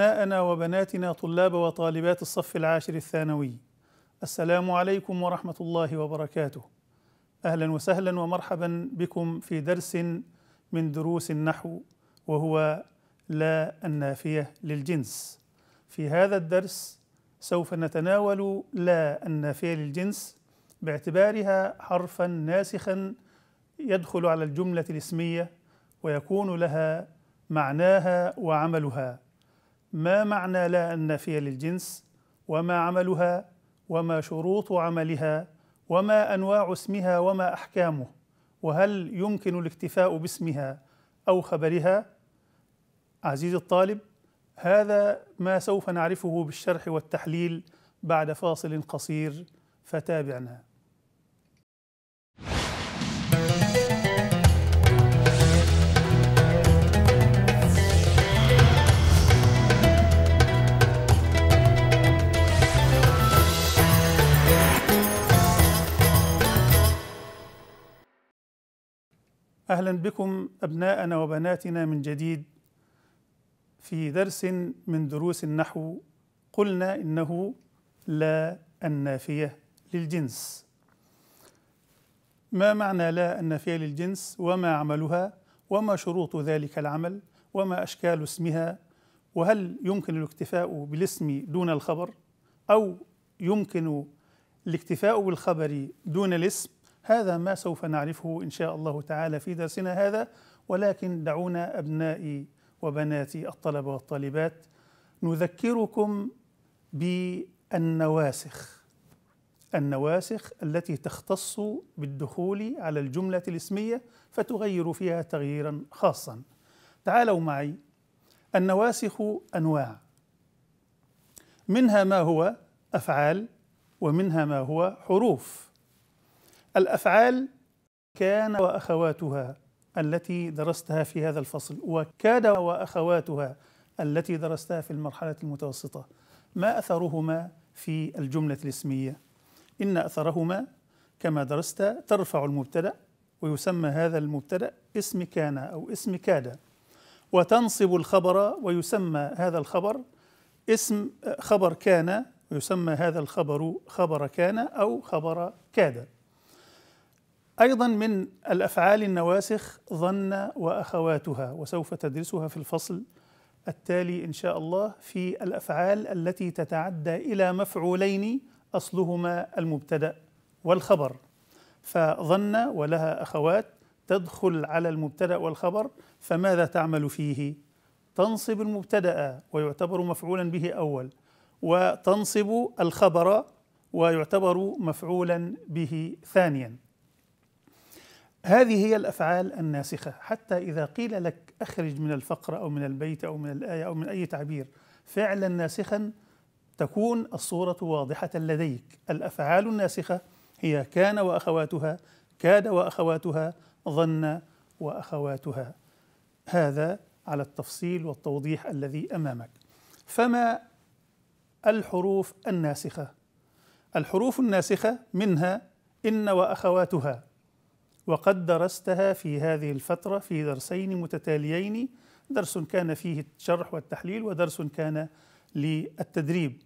أبناءنا وبناتنا طلاب وطالبات الصف العاشر الثانوي السلام عليكم ورحمة الله وبركاته أهلا وسهلا ومرحبا بكم في درس من دروس النحو وهو لا النافية للجنس في هذا الدرس سوف نتناول لا النافية للجنس باعتبارها حرفا ناسخا يدخل على الجملة الاسمية ويكون لها معناها وعملها ما معنى لا النافية للجنس وما عملها وما شروط عملها وما أنواع اسمها وما أحكامه وهل يمكن الاكتفاء باسمها أو خبرها عزيزي الطالب هذا ما سوف نعرفه بالشرح والتحليل بعد فاصل قصير فتابعنا اهلا بكم ابناءنا وبناتنا من جديد في درس من دروس النحو قلنا انه لا النافيه للجنس ما معنى لا النافيه للجنس وما عملها وما شروط ذلك العمل وما اشكال اسمها وهل يمكن الاكتفاء بالاسم دون الخبر او يمكن الاكتفاء بالخبر دون الاسم هذا ما سوف نعرفه إن شاء الله تعالى في درسنا هذا ولكن دعونا أبنائي وبناتي الطلبة والطالبات نذكركم بالنواسخ النواسخ التي تختص بالدخول على الجملة الاسمية فتغير فيها تغييرا خاصا تعالوا معي النواسخ أنواع منها ما هو أفعال ومنها ما هو حروف الأفعال كان وأخواتها التي درستها في هذا الفصل وكاد وأخواتها التي درستها في المرحلة المتوسطة ما أثرهما في الجملة الاسمية إن أثرهما كما درست ترفع المبتدأ ويسمى هذا المبتدأ اسم كان أو اسم كاد وتنصب الخبر ويسمى هذا الخبر اسم خبر كان ويسمى هذا الخبر خبر كان أو خبر كاد أيضا من الأفعال النواسخ ظن وأخواتها وسوف تدرسها في الفصل التالي إن شاء الله في الأفعال التي تتعدى إلى مفعولين أصلهما المبتدأ والخبر فظن ولها أخوات تدخل على المبتدأ والخبر فماذا تعمل فيه؟ تنصب المبتدأ ويعتبر مفعولا به أول وتنصب الخبر ويعتبر مفعولا به ثانيا هذه هي الافعال الناسخه حتى اذا قيل لك اخرج من الفقره او من البيت او من الايه او من اي تعبير فعلا ناسخا تكون الصوره واضحه لديك الافعال الناسخه هي كان واخواتها كاد واخواتها ظن واخواتها هذا على التفصيل والتوضيح الذي امامك فما الحروف الناسخه الحروف الناسخه منها ان واخواتها وقد درستها في هذه الفترة في درسين متتاليين درس كان فيه الشرح والتحليل ودرس كان للتدريب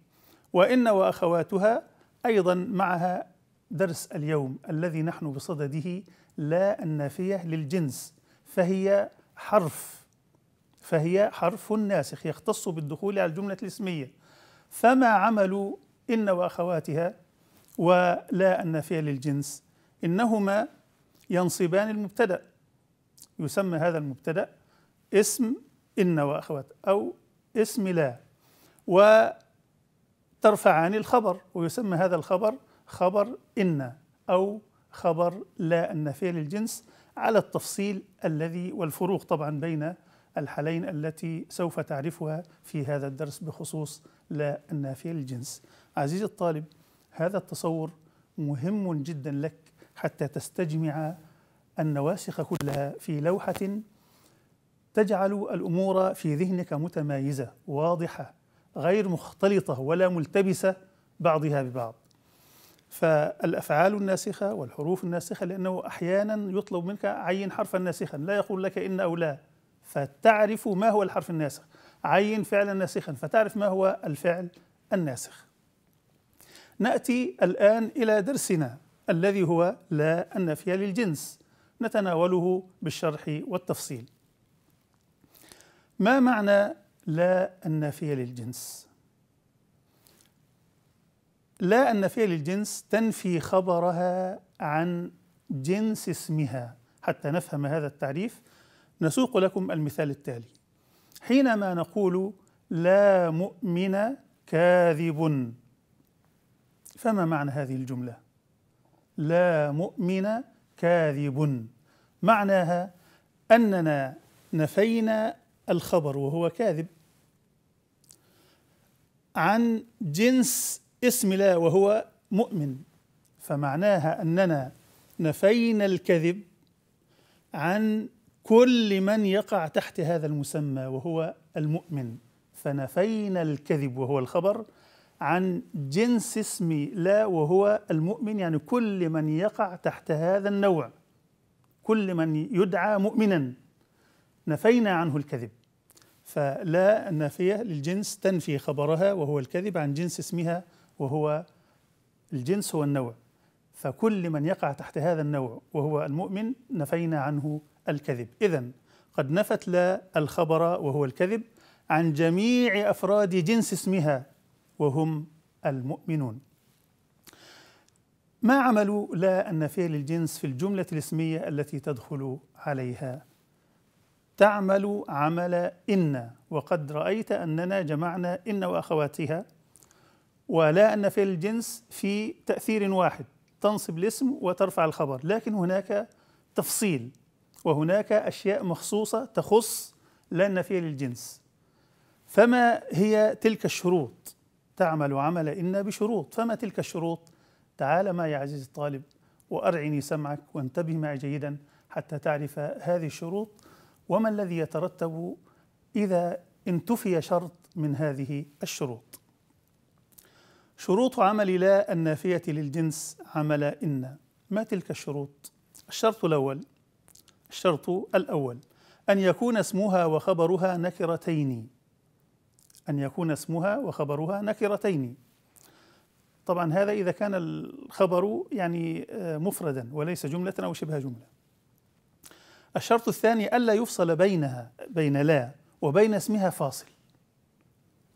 وإن وأخواتها أيضا معها درس اليوم الذي نحن بصدده لا النافية للجنس فهي حرف فهي حرف ناسخ يختص بالدخول على الجملة الاسمية فما عمل إن وأخواتها ولا النافية للجنس إنهما ينصبان المبتدأ يسمى هذا المبتدأ اسم إن وأخوات أو اسم لا وترفعان الخبر ويسمى هذا الخبر خبر إن أو خبر لا النافية للجنس على التفصيل الذي والفروق طبعا بين الحالين التي سوف تعرفها في هذا الدرس بخصوص لا النافية للجنس عزيزي الطالب هذا التصور مهم جدا لك حتى تستجمع النواسخ كلها في لوحة تجعل الأمور في ذهنك متمايزة واضحة غير مختلطة ولا ملتبسة بعضها ببعض فالأفعال الناسخة والحروف الناسخة لأنه أحيانا يطلب منك عين حرفا ناسخا لا يقول لك إن أو لا فتعرف ما هو الحرف الناسخ عين فعلا ناسخا فتعرف ما هو الفعل الناسخ نأتي الآن إلى درسنا الذي هو لا النفي للجنس نتناوله بالشرح والتفصيل ما معنى لا النافية للجنس لا النافية للجنس تنفي خبرها عن جنس اسمها حتى نفهم هذا التعريف نسوق لكم المثال التالي حينما نقول لا مؤمن كاذب فما معنى هذه الجمله لا مؤمن كاذب معناها أننا نفينا الخبر وهو كاذب عن جنس اسم لا وهو مؤمن فمعناها أننا نفينا الكذب عن كل من يقع تحت هذا المسمى وهو المؤمن فنفينا الكذب وهو الخبر عن جنس اسم لا وهو المؤمن يعني كل من يقع تحت هذا النوع كل من يدعى مؤمنا نفينا عنه الكذب فلا النافية للجنس تنفي خبرها وهو الكذب عن جنس اسمها وهو الجنس هو النوع فكل من يقع تحت هذا النوع وهو المؤمن نفينا عنه الكذب إذا قد نفت لا الخبر وهو الكذب عن جميع أفراد جنس اسمها وهم المؤمنون ما عمل لا فعل للجنس في الجملة الاسمية التي تدخل عليها تعمل عمل إن وقد رأيت أننا جمعنا إن وأخواتها ولا فعل للجنس في تأثير واحد تنصب الاسم وترفع الخبر لكن هناك تفصيل وهناك أشياء مخصوصة تخص لا فعل للجنس فما هي تلك الشروط تعمل عمل إنا بشروط فما تلك الشروط تعال معي يا عزيزي الطالب وأرعني سمعك وانتبه معي جيدا حتى تعرف هذه الشروط وما الذي يترتب إذا انتفي شرط من هذه الشروط شروط عمل لا النافية للجنس عمل إن ما تلك الشروط؟ الشرط الأول الشرط الأول أن يكون اسمها وخبرها نكرتين أن يكون اسمها وخبرها نكرتين طبعا هذا إذا كان الخبر يعني آه، مفردا وليس جملة أو شبه جملة الشرط الثاني ألا يفصل بينها بين لا وبين اسمها فاصل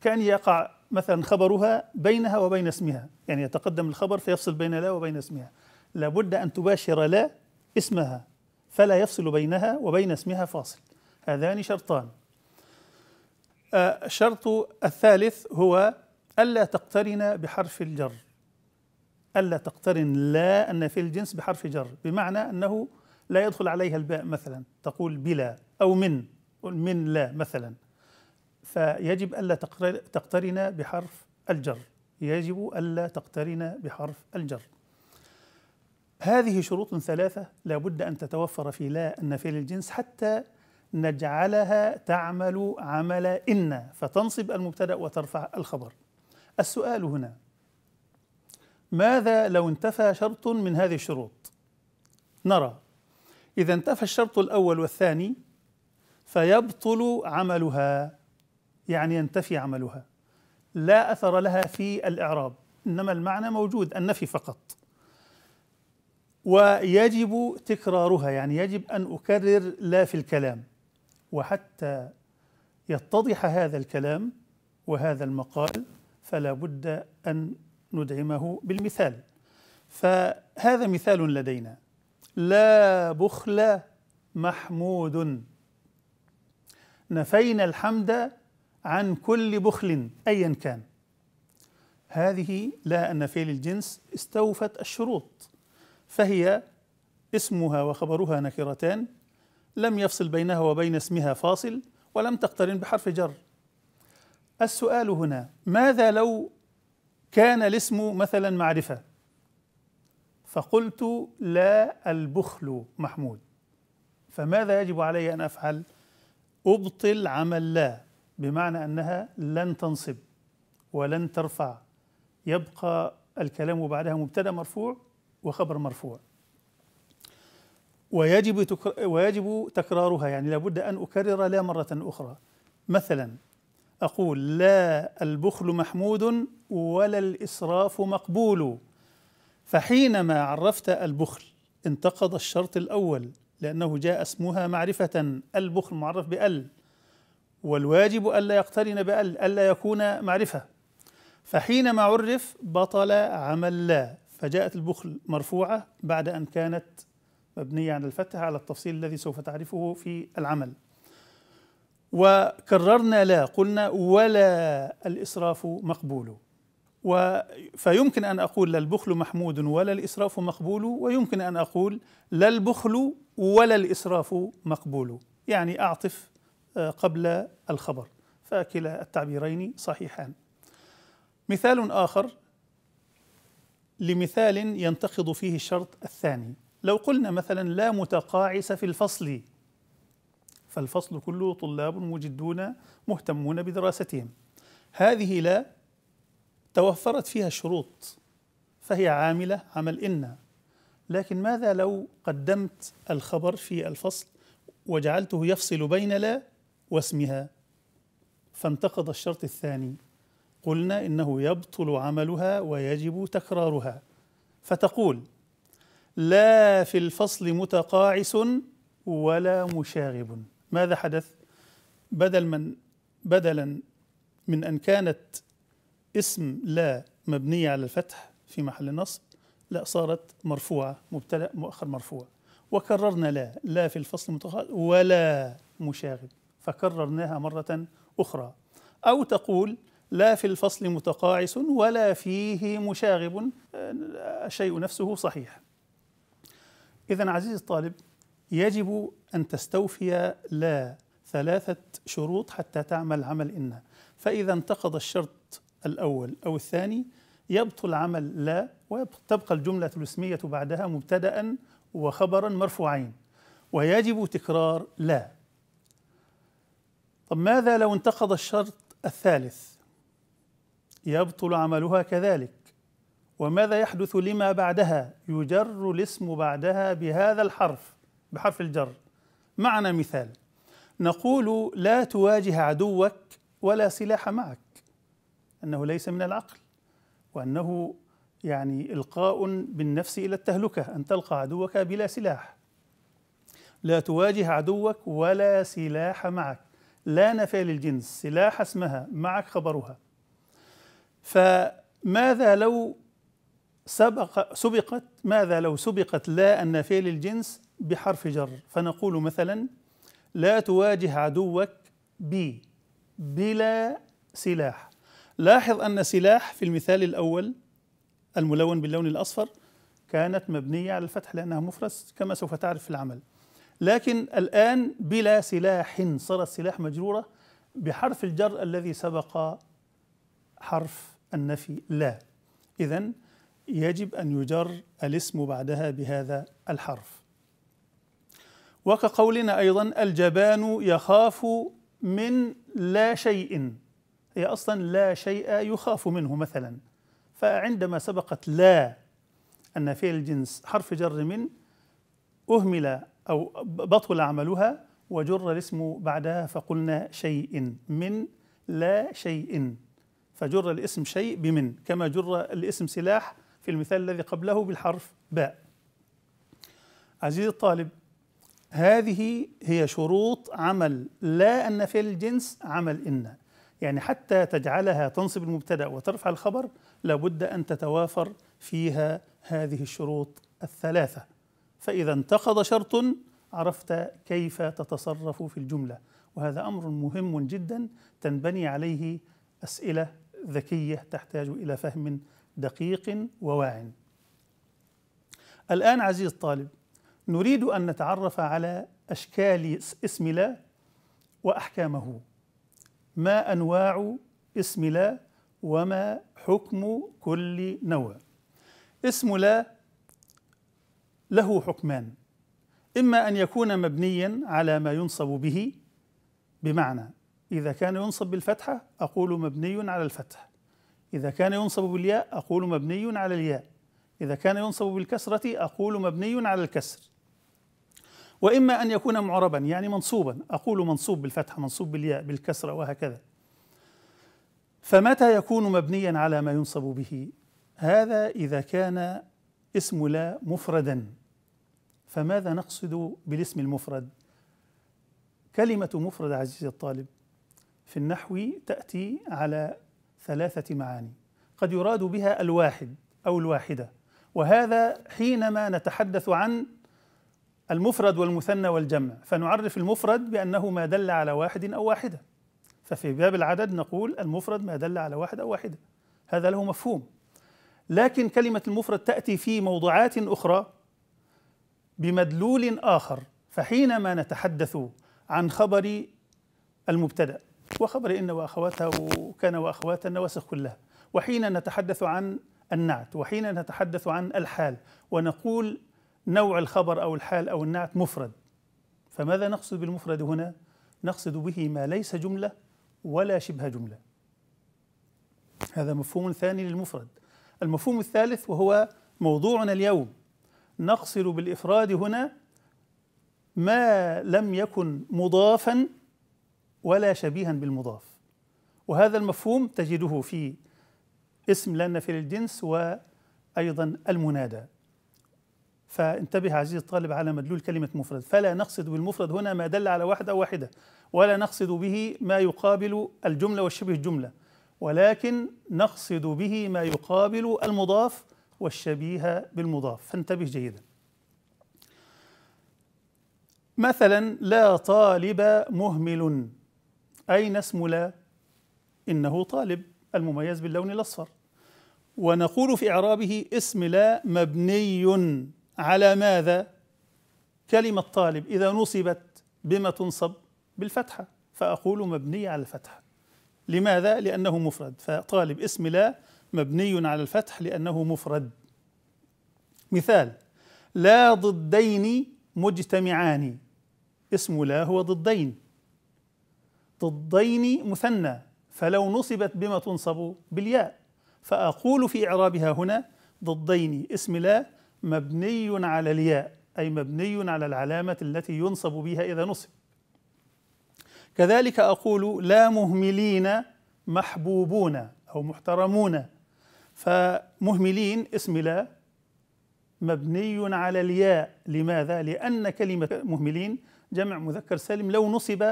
كأن يقع مثلا خبرها بينها وبين اسمها يعني يتقدم الخبر فيفصل بين لا وبين اسمها لابد أن تباشر لا اسمها فلا يفصل بينها وبين اسمها فاصل هذان شرطان الشرط الثالث هو ألا تقترن بحرف الجر ألا تقترن لا أن في الجنس بحرف جر بمعنى أنه لا يدخل عليها الباء مثلا تقول بلا أو من من لا مثلا فيجب ألا تقترن بحرف الجر يجب ألا تقترن بحرف الجر هذه شروط ثلاثة لا بد أن تتوفر في لا أن في الجنس حتى نجعلها تعمل عمل إن فتنصب المبتدأ وترفع الخبر السؤال هنا ماذا لو انتفى شرط من هذه الشروط نرى إذا انتفى الشرط الأول والثاني فيبطل عملها يعني ينتفي عملها لا أثر لها في الإعراب إنما المعنى موجود النفي فقط ويجب تكرارها يعني يجب أن أكرر لا في الكلام وحتى يتضح هذا الكلام وهذا المقال فلا بد أن ندعمه بالمثال فهذا مثال لدينا لا بخل محمود نفينا الحمد عن كل بخل أيا كان هذه لا ان النفي الجنس استوفت الشروط فهي اسمها وخبرها نكرتان لم يفصل بينها وبين اسمها فاصل ولم تقترن بحرف جر السؤال هنا ماذا لو كان الاسم مثلا معرفه فقلت لا البخل محمود فماذا يجب علي ان افعل ابطل عمل لا بمعنى انها لن تنصب ولن ترفع يبقى الكلام بعدها مبتدا مرفوع وخبر مرفوع ويجب تكر... ويجب تكرارها يعني لابد ان اكرر لا مره اخرى مثلا اقول لا البخل محمود ولا الاسراف مقبول فحينما عرفت البخل انتقض الشرط الاول لانه جاء اسمها معرفه البخل معرف بال والواجب الا يقترن بال الا يكون معرفه فحينما عرف بطل عمل لا فجاءت البخل مرفوعه بعد ان كانت مبنية على الفتح على التفصيل الذي سوف تعرفه في العمل وكررنا لا قلنا ولا الإسراف مقبول و فيمكن أن أقول لا البخل محمود ولا الإسراف مقبول ويمكن أن أقول لا البخل ولا الإسراف مقبول يعني أعطف آه، قبل الخبر فكلا التعبيرين صحيحان مثال آخر لمثال ينتقض فيه الشرط الثاني لو قلنا مثلا لا متقاعس في الفصل فالفصل كله طلاب مجدون مهتمون بدراستهم هذه لا توفرت فيها الشروط فهي عاملة عمل إن لكن ماذا لو قدمت الخبر في الفصل وجعلته يفصل بين لا واسمها فانتقض الشرط الثاني قلنا إنه يبطل عملها ويجب تكرارها فتقول لا في الفصل متقاعس ولا مشاغب ماذا حدث بدل من بدلا من أن كانت اسم لا مبنية على الفتح في محل النص لا صارت مرفوعة مبتدأ مؤخر مرفوع وكررنا لا لا في الفصل متقاعس ولا مشاغب فكررناها مرة أخرى أو تقول لا في الفصل متقاعس ولا فيه مشاغب الشيء آه، نفسه صحيح إذا عزيزي الطالب يجب أن تستوفي لا ثلاثة شروط حتى تعمل عمل إن فإذا انتقض الشرط الأول أو الثاني يبطل عمل لا وتبقى الجملة الاسمية بعدها مبتدأ وخبرا مرفوعين ويجب تكرار لا طب ماذا لو انتقض الشرط الثالث يبطل عملها كذلك وماذا يحدث لما بعدها يجر الاسم بعدها بهذا الحرف بحرف الجر معنى مثال نقول لا تواجه عدوك ولا سلاح معك انه ليس من العقل وانه يعني القاء بالنفس الى التهلكه ان تلقى عدوك بلا سلاح لا تواجه عدوك ولا سلاح معك لا نفى للجنس سلاح اسمها معك خبرها فماذا لو سبق سبقت ماذا لو سبقت لا النافية للجنس بحرف جر فنقول مثلا لا تواجه عدوك بي بلا سلاح لاحظ أن سلاح في المثال الأول الملون باللون الأصفر كانت مبنية على الفتح لأنها مفرس كما سوف تعرف في العمل لكن الآن بلا سلاح صارت سلاح مجرورة بحرف الجر الذي سبق حرف النفي لا إذا يجب أن يجر الاسم بعدها بهذا الحرف وكقولنا أيضا الجبان يخاف من لا شيء هي أصلا لا شيء يخاف منه مثلا فعندما سبقت لا أن فعل الجنس حرف جر من أهمل أو بطل عملها وجر الاسم بعدها فقلنا شيء من لا شيء فجر الاسم شيء بمن كما جر الاسم سلاح المثال الذي قبله بالحرف باء عزيزي الطالب هذه هي شروط عمل لا أن في الجنس عمل إن يعني حتى تجعلها تنصب المبتدأ وترفع الخبر لابد أن تتوافر فيها هذه الشروط الثلاثة فإذا انتقض شرط عرفت كيف تتصرف في الجملة وهذا أمر مهم جدا تنبني عليه أسئلة ذكية تحتاج إلى فهم دقيق وواع الآن عزيز الطالب نريد أن نتعرف على أشكال اسم لا وأحكامه ما أنواع اسم لا وما حكم كل نوع اسم لا له حكمان إما أن يكون مبنيا على ما ينصب به بمعنى إذا كان ينصب بالفتحة أقول مبني على الفتح إذا كان ينصب بالياء أقول مبني على الياء إذا كان ينصب بالكسرة أقول مبني على الكسر وإما أن يكون معربا يعني منصوبا أقول منصوب بالفتحة منصوب بالياء بالكسرة وهكذا فمتى يكون مبنيا على ما ينصب به هذا إذا كان اسم لا مفردا فماذا نقصد بالاسم المفرد كلمة مفرد عزيزي الطالب في النحو تأتي على ثلاثة معاني قد يراد بها الواحد أو الواحدة وهذا حينما نتحدث عن المفرد والمثنى والجمع فنعرف المفرد بأنه ما دل على واحد أو واحدة ففي باب العدد نقول المفرد ما دل على واحد أو واحدة هذا له مفهوم لكن كلمة المفرد تأتي في موضوعات أخرى بمدلول آخر فحينما نتحدث عن خبر المبتدأ وخبر إن وأخواتها كان وأخواتها النواسخ كلها وحين نتحدث عن النعت وحين نتحدث عن الحال ونقول نوع الخبر أو الحال أو النعت مفرد فماذا نقصد بالمفرد هنا؟ نقصد به ما ليس جملة ولا شبه جملة هذا مفهوم ثاني للمفرد المفهوم الثالث وهو موضوعنا اليوم نقصد بالإفراد هنا ما لم يكن مضافا ولا شبيها بالمضاف وهذا المفهوم تجده في اسم لنا في الجنس وأيضا المنادى فانتبه عزيزي الطالب على مدلول كلمة مفرد فلا نقصد بالمفرد هنا ما دل على واحدة أو واحدة ولا نقصد به ما يقابل الجملة والشبه الجملة ولكن نقصد به ما يقابل المضاف والشبيه بالمضاف فانتبه جيدا مثلا لا طالب مهمل أين اسم لا إنه طالب المميز باللون الأصفر ونقول في إعرابه اسم لا مبني على ماذا كلمة طالب إذا نصبت بما تنصب بالفتحة فأقول مبني على الفتحة لماذا؟ لأنه مفرد فطالب اسم لا مبني على الفتح لأنه مفرد مثال لا ضدين مجتمعان اسم لا هو ضدين ضدين مثنى فلو نصبت بما تنصب بالياء فأقول في إعرابها هنا ضدين اسم لا مبني على الياء أي مبني على العلامة التي ينصب بها إذا نصب كذلك أقول لا مهملين محبوبون أو محترمون فمهملين اسم لا مبني على الياء لماذا؟ لأن كلمة مهملين جمع مذكر سالم لو نصب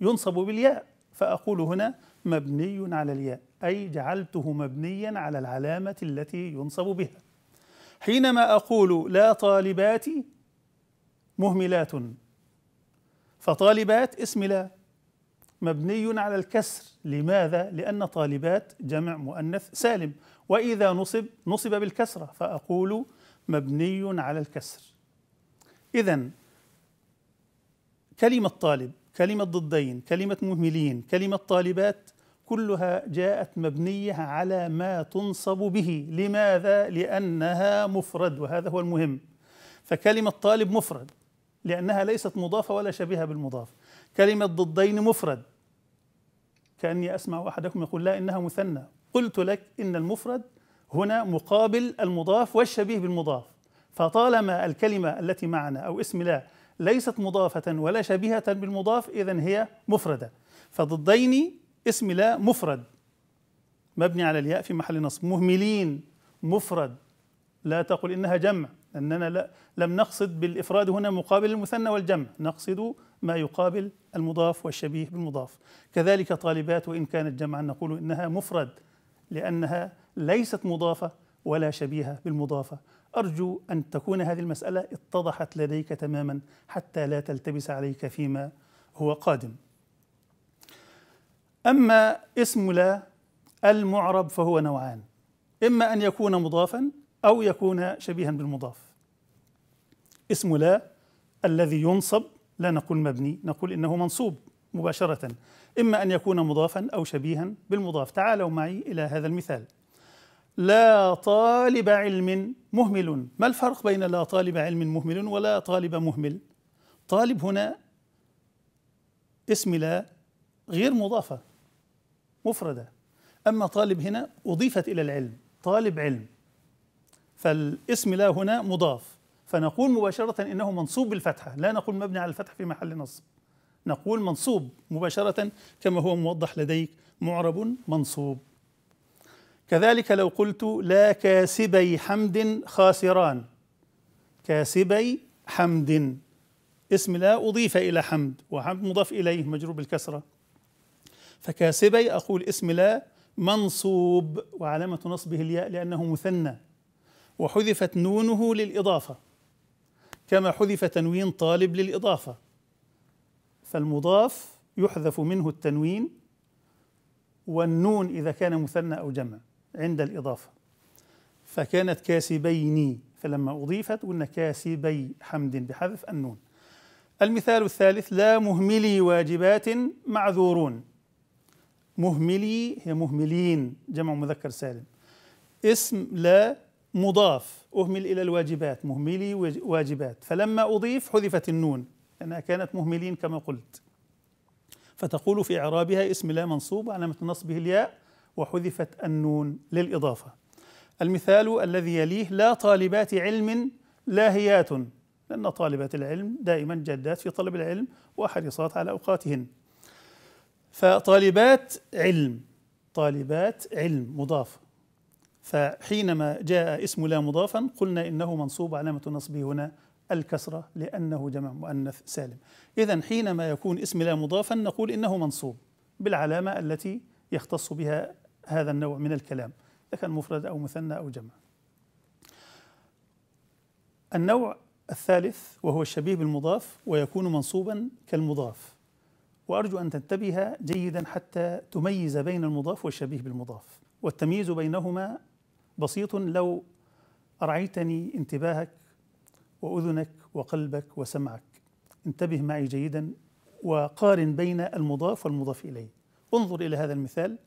ينصب بالياء فأقول هنا مبني على الياء أي جعلته مبنيا على العلامة التي ينصب بها حينما أقول لا طالبات مهملات فطالبات اسم لا مبني على الكسر لماذا؟ لأن طالبات جمع مؤنث سالم وإذا نصب نصب بالكسرة فأقول مبني على الكسر إذا كلمة طالب كلمة ضدين كلمة مهملين كلمة طالبات كلها جاءت مبنية على ما تنصب به لماذا؟ لأنها مفرد وهذا هو المهم فكلمة طالب مفرد لأنها ليست مضافة ولا شبيهة بالمضاف كلمة ضدين مفرد كأني أسمع أحدكم يقول لا إنها مثنى قلت لك إن المفرد هنا مقابل المضاف والشبيه بالمضاف فطالما الكلمة التي معنا أو اسم لا ليست مضافة ولا شبيهة بالمضاف إذا هي مفردة فضدين اسم لا مفرد مبني على الياء في محل نصب مهملين مفرد لا تقل إنها جمع لأننا لا لم نقصد بالإفراد هنا مقابل المثنى والجمع نقصد ما يقابل المضاف والشبيه بالمضاف كذلك طالبات وإن كانت جمعا نقول إنها مفرد لأنها ليست مضافة ولا شبيهة بالمضافة أرجو أن تكون هذه المسألة اتضحت لديك تماما حتى لا تلتبس عليك فيما هو قادم أما اسم لا المعرب فهو نوعان إما أن يكون مضافا أو يكون شبيها بالمضاف اسم لا الذي ينصب لا نقول مبني نقول إنه منصوب مباشرة إما أن يكون مضافا أو شبيها بالمضاف تعالوا معي إلى هذا المثال لا طالب علم مهمل ما الفرق بين لا طالب علم مهمل ولا طالب مهمل طالب هنا اسم لا غير مضافة مفردة أما طالب هنا أضيفت إلى العلم طالب علم فالاسم لا هنا مضاف فنقول مباشرة إنه منصوب بالفتحة لا نقول مبني على الفتح في محل نصب نقول منصوب مباشرة كما هو موضح لديك معرب منصوب كذلك لو قلت لا كاسبي حمد خاسران كاسبي حمد اسم لا أضيف إلى حمد وحمد مضاف إليه مجرور بالكسرة فكاسبي أقول اسم لا منصوب وعلامة نصبه الياء لأنه مثنى وحذفت نونه للإضافة كما حذف تنوين طالب للإضافة فالمضاف يحذف منه التنوين والنون إذا كان مثنى أو جمع عند الإضافة فكانت كاسبين فلما أضيفت قلنا كاسبي حمد بحذف النون المثال الثالث لا مهملي واجبات معذورون مهملي هي مهملين جمع مذكر سالم اسم لا مضاف أهمل إلى الواجبات مهملي واجبات فلما أضيف حذفت النون لأنها كانت مهملين كما قلت فتقول في إعرابها اسم لا منصوب علامة نصبه الياء وحذفت النون للإضافة المثال الذي يليه لا طالبات علم لاهيات لأن طالبات العلم دائما جادات في طلب العلم وحريصات على أوقاتهن فطالبات علم طالبات علم مضاف فحينما جاء اسم لا مضافا قلنا إنه منصوب علامة نصبه هنا الكسرة لأنه جمع مؤنث سالم إذا حينما يكون اسم لا مضافا نقول إنه منصوب بالعلامة التي يختص بها هذا النوع من الكلام إذا كان مفرد أو مثنى أو جمع النوع الثالث وهو الشبيه بالمضاف ويكون منصوبا كالمضاف وأرجو أن تنتبه جيدا حتى تميز بين المضاف والشبيه بالمضاف والتمييز بينهما بسيط لو أرعيتني انتباهك وأذنك وقلبك وسمعك انتبه معي جيدا وقارن بين المضاف والمضاف إليه انظر إلى هذا المثال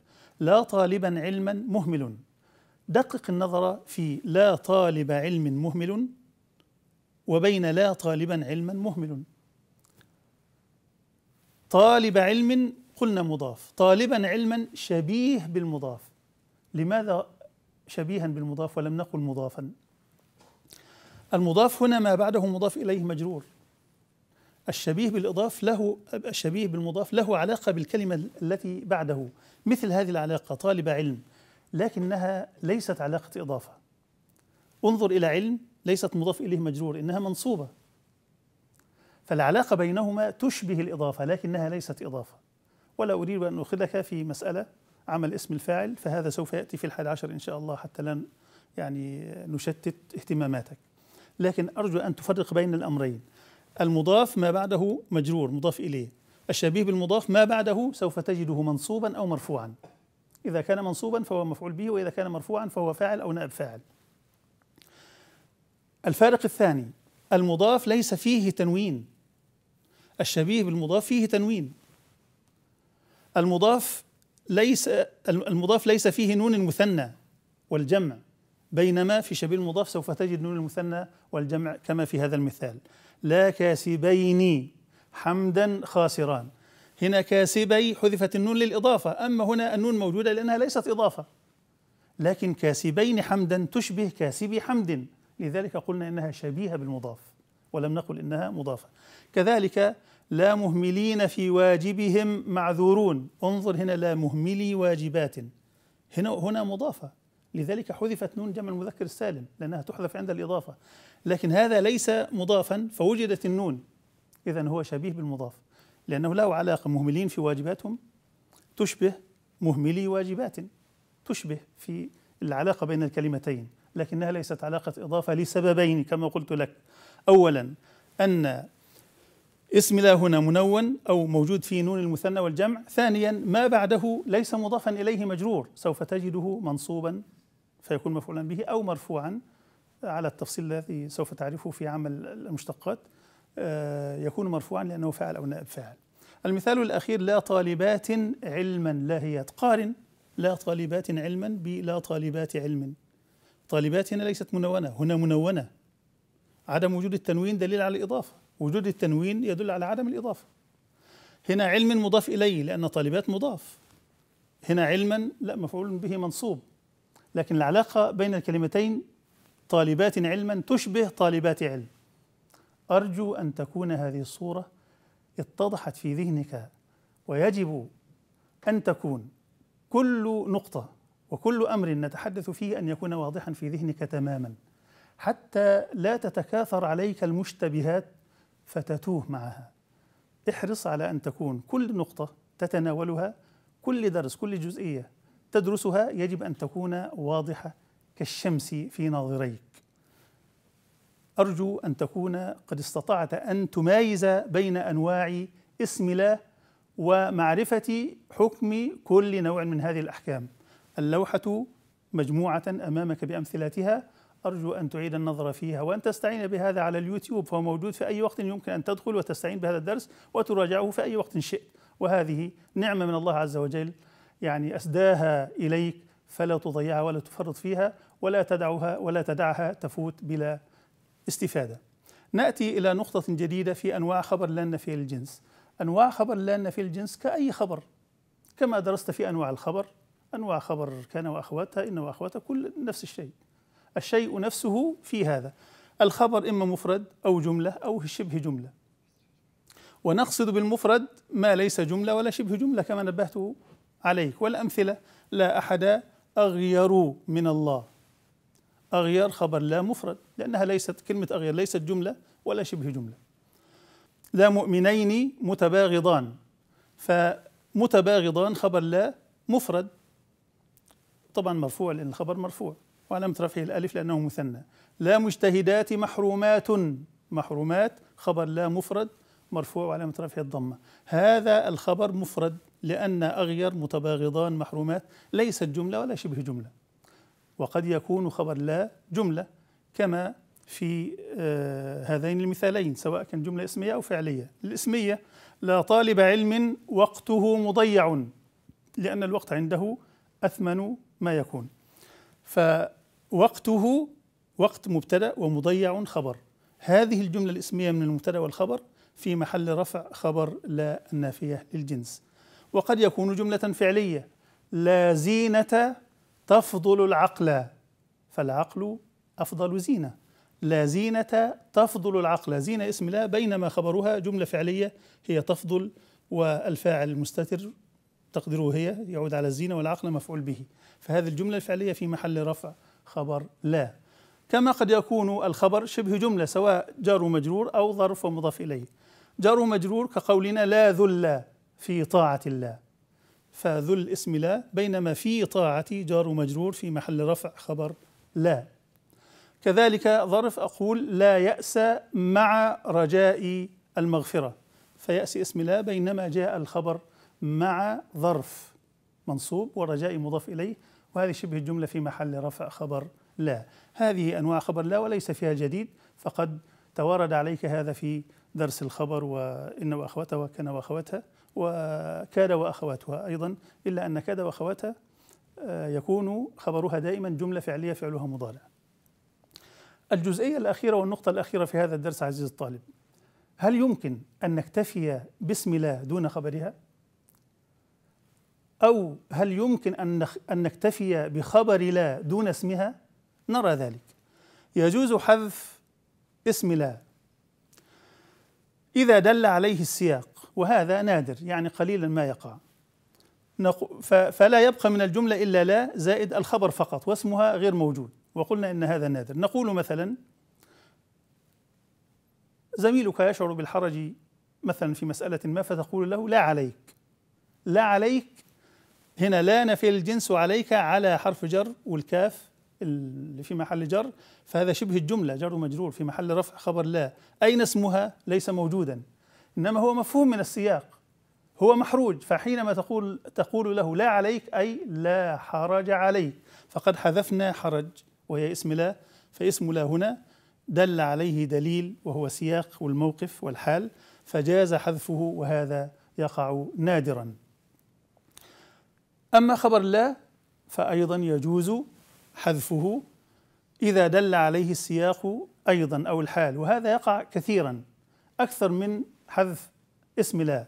لا طالبا علما مهمل دقق النظر في لا طالب علم مهمل وبين لا طالبا علما مهمل طالب علم قلنا مضاف طالبا علما شبيه بالمضاف لماذا شبيها بالمضاف ولم نقل مضافا المضاف هنا ما بعده مضاف إليه مجرور الشبيه بالإضاف له الشبيه بالمضاف له علاقة بالكلمة التي بعده مثل هذه العلاقة طالب علم لكنها ليست علاقة إضافة انظر إلى علم ليست مضاف إليه مجرور إنها منصوبة فالعلاقة بينهما تشبه الإضافة لكنها ليست إضافة ولا أريد أن أخذك في مسألة عمل اسم الفاعل فهذا سوف يأتي في الحادي عشر إن شاء الله حتى لا يعني نشتت اهتماماتك لكن أرجو أن تفرق بين الأمرين المضاف ما بعده مجرور مضاف إليه الشبيه بالمضاف ما بعده سوف تجده منصوبا أو مرفوعا إذا كان منصوبا فهو مفعول به وإذا كان مرفوعا فهو فاعل أو نائب فاعل الفارق الثاني المضاف ليس فيه تنوين الشبيه بالمضاف فيه تنوين المضاف ليس المضاف ليس فيه نون المثنى والجمع بينما في شبيه المضاف سوف تجد نون المثنى والجمع كما في هذا المثال لا كاسبين حمدا خاسران هنا كاسبي حذفت النون للإضافة أما هنا النون موجودة لأنها ليست إضافة لكن كاسبين حمدا تشبه كاسبي حمد لذلك قلنا إنها شبيهة بالمضاف ولم نقل إنها مضافة كذلك لا مهملين في واجبهم معذورون انظر هنا لا مهملي واجبات هنا هنا مضافة لذلك حذفت نون جمع المذكر السالم لأنها تحذف عند الإضافة لكن هذا ليس مضافا فوجدت النون إذا هو شبيه بالمضاف لأنه له علاقة مهملين في واجباتهم تشبه مهملي واجبات تشبه في العلاقة بين الكلمتين لكنها ليست علاقة إضافة لسببين كما قلت لك أولا أن اسم لا هنا منون أو موجود فيه نون المثنى والجمع ثانيا ما بعده ليس مضافا إليه مجرور سوف تجده منصوبا فيكون مفعولا به أو مرفوعا على التفصيل الذي سوف تعرفه في عمل المشتقات آه، يكون مرفوعا لأنه فعل أو نائب فاعل المثال الأخير لا طالبات علما لا هي تقارن لا طالبات علما بلا طالبات علم طالبات هنا ليست منونة هنا منونة عدم وجود التنوين دليل على الإضافة وجود التنوين يدل على عدم الإضافة هنا علم مضاف إليه لأن طالبات مضاف هنا علما لا مفعول به منصوب لكن العلاقة بين الكلمتين طالبات علما تشبه طالبات علم أرجو أن تكون هذه الصورة اتضحت في ذهنك ويجب أن تكون كل نقطة وكل أمر نتحدث فيه أن يكون واضحا في ذهنك تماما حتى لا تتكاثر عليك المشتبهات فتتوه معها احرص على أن تكون كل نقطة تتناولها كل درس كل جزئية تدرسها يجب أن تكون واضحة كالشمس في ناظريك أرجو أن تكون قد استطعت أن تمايز بين أنواع اسم الله ومعرفة حكم كل نوع من هذه الأحكام اللوحة مجموعة أمامك بأمثلتها أرجو أن تعيد النظر فيها وأن تستعين بهذا على اليوتيوب فهو موجود في أي وقت يمكن أن تدخل وتستعين بهذا الدرس وتراجعه في أي وقت شئت وهذه نعمة من الله عز وجل يعني أسداها إليك فلا تضيعها ولا تفرط فيها ولا تدعها ولا تدعها تفوت بلا استفادة نأتي إلى نقطة جديدة في أنواع خبر لا نفي للجنس أنواع خبر لا نفي للجنس كأي خبر كما درست في أنواع الخبر أنواع خبر كان وأخواتها إن وأخواتها كل نفس الشيء الشيء نفسه في هذا الخبر إما مفرد أو جملة أو شبه جملة ونقصد بالمفرد ما ليس جملة ولا شبه جملة كما نبهته عليك والأمثلة لا أحد أغير من الله أغير خبر لا مفرد لأنها ليست كلمة أغير ليست جملة ولا شبه جملة لا مؤمنين متباغضان فمتباغضان خبر لا مفرد طبعا مرفوع لأن الخبر مرفوع وعلامة رفعه الألف لأنه مثنى لا مجتهدات محرومات محرومات خبر لا مفرد مرفوع وعلامة رفعه الضمة هذا الخبر مفرد لأن أغير متباغضان محرومات ليست جملة ولا شبه جملة وقد يكون خبر لا جملة كما في آه، هذين المثالين سواء كان جملة اسمية أو فعلية الاسمية لا طالب علم وقته مضيع لأن الوقت عنده أثمن ما يكون فوقته وقت مبتدأ ومضيع خبر هذه الجملة الاسمية من المبتدأ والخبر في محل رفع خبر لا النافية للجنس وقد يكون جملة فعلية لا زينة تفضل العقل فالعقل أفضل زينة لا زينة تفضل العقل زينة اسم لا بينما خبرها جملة فعلية هي تفضل والفاعل المستتر تقديره هي يعود على الزينة والعقل مفعول به فهذه الجملة الفعلية في محل رفع خبر لا كما قد يكون الخبر شبه جملة سواء جار مجرور أو ظرف ومضاف إليه جار مجرور كقولنا لا ذل في طاعة الله فذل اسم لا بينما في طاعة جار مجرور في محل رفع خبر لا كذلك ظرف أقول لا يأس مع رجاء المغفرة فيأس اسم لا بينما جاء الخبر مع ظرف منصوب ورجاء مضاف إليه وهذه شبه الجملة في محل رفع خبر لا هذه أنواع خبر لا وليس فيها جديد فقد توارد عليك هذا في درس الخبر وإن وأخوتها وكان وأخوتها وكاد وأخواتها أيضا إلا أن كاد وأخواتها آه، يكون خبرها دائما جملة فعلية فعلها مضارع الجزئية الأخيرة والنقطة الأخيرة في هذا الدرس عزيزي الطالب هل يمكن أن نكتفي باسم لا دون خبرها؟ أو هل يمكن أن نكتفي بخبر لا دون اسمها؟ نرى ذلك يجوز حذف اسم لا إذا دل عليه السياق وهذا نادر يعني قليلا ما يقع فلا يبقى من الجملة إلا لا زائد الخبر فقط واسمها غير موجود وقلنا إن هذا نادر نقول مثلا زميلك يشعر بالحرج مثلا في مسألة ما فتقول له لا عليك لا عليك هنا لا نفي الجنس عليك على حرف جر والكاف اللي في محل جر فهذا شبه الجملة جر مجرور في محل رفع خبر لا أين اسمها ليس موجودا إنما هو مفهوم من السياق هو محروج فحينما تقول تقول له لا عليك أي لا حرج عليك فقد حذفنا حرج وهي اسم لا فاسم لا هنا دل عليه دليل وهو سياق والموقف والحال فجاز حذفه وهذا يقع نادرا أما خبر لا فأيضا يجوز حذفه إذا دل عليه السياق أيضا أو الحال وهذا يقع كثيرا أكثر من حذف اسم لا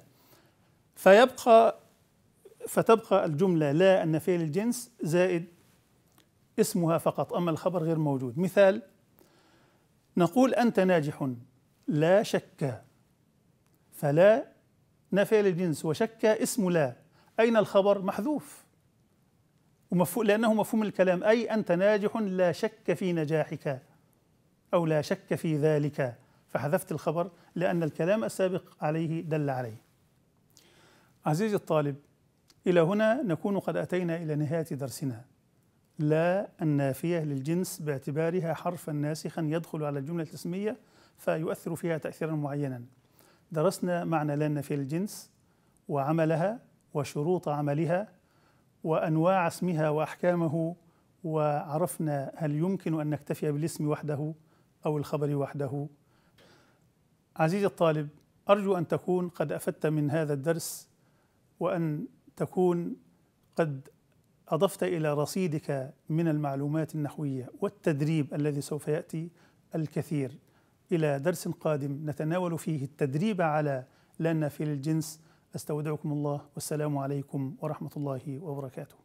فيبقى فتبقى الجملة لا النفي للجنس زائد اسمها فقط أما الخبر غير موجود مثال نقول أنت ناجح لا شك فلا نفي للجنس وشك اسم لا أين الخبر محذوف ومفهوم لأنه مفهوم الكلام أي أنت ناجح لا شك في نجاحك أو لا شك في ذلك فحذفت الخبر لأن الكلام السابق عليه دل عليه عزيزي الطالب إلى هنا نكون قد أتينا إلى نهاية درسنا لا النافية للجنس باعتبارها حرفا ناسخا يدخل على الجملة الاسمية فيؤثر فيها تأثيرا معينا درسنا معنى لا النافية للجنس وعملها وشروط عملها وأنواع اسمها وأحكامه وعرفنا هل يمكن أن نكتفي بالاسم وحده أو الخبر وحده عزيزي الطالب أرجو أن تكون قد أفدت من هذا الدرس وأن تكون قد أضفت إلى رصيدك من المعلومات النحوية والتدريب الذي سوف يأتي الكثير إلى درس قادم نتناول فيه التدريب على لنا في الجنس أستودعكم الله والسلام عليكم ورحمة الله وبركاته